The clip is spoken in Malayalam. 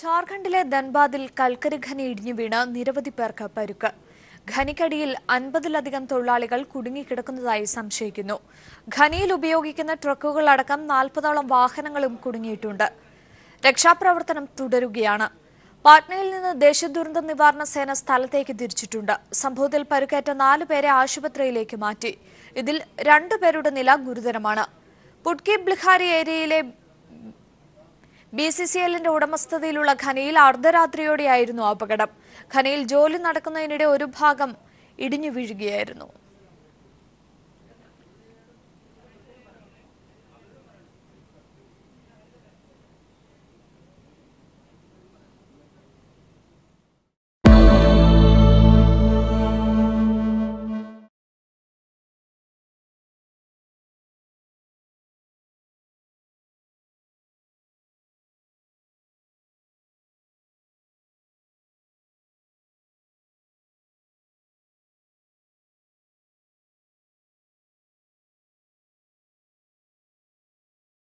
ജാർഖണ്ഡിലെ ധൻബാദിൽ കൽക്കരി ഖനി ഇടിഞ്ഞു വീണ് നിരവധി പേർക്ക് പരുക്ക് ഖനിക്കടിയിൽ അൻപതിലധികം തൊഴിലാളികൾ കുടുങ്ങിക്കിടക്കുന്നതായി സംശയിക്കുന്നു ഖനിയിൽ ഉപയോഗിക്കുന്ന ട്രക്കുകളടക്കം നാൽപ്പതോളം വാഹനങ്ങളും കുടുങ്ങിയിട്ടുണ്ട് രക്ഷാപ്രവർത്തനം തുടരുകയാണ് പാട്നയിൽ നിന്ന് ദേശീയ ദുരന്ത നിവാരണ സേന സ്ഥലത്തേക്ക് തിരിച്ചിട്ടുണ്ട് സംഭവത്തിൽ പരുക്കേറ്റ നാലു പേരെ ആശുപത്രിയിലേക്ക് മാറ്റി ഇതിൽ രണ്ടുപേരുടെ നില ഗുരുതരമാണ് പുട്കി ബ്ലിഹാരി ഏരിയയിലെ ബി സി സി എല്ലിന്റെ ഉടമസ്ഥതയിലുള്ള ഖനിയിൽ അർദ്ധരാത്രിയോടെയായിരുന്നു അപകടം ഖനിയിൽ ജോലി നടക്കുന്നതിനിടെ ഒരു ഭാഗം ഇടിഞ്ഞു വീഴുകയായിരുന്നു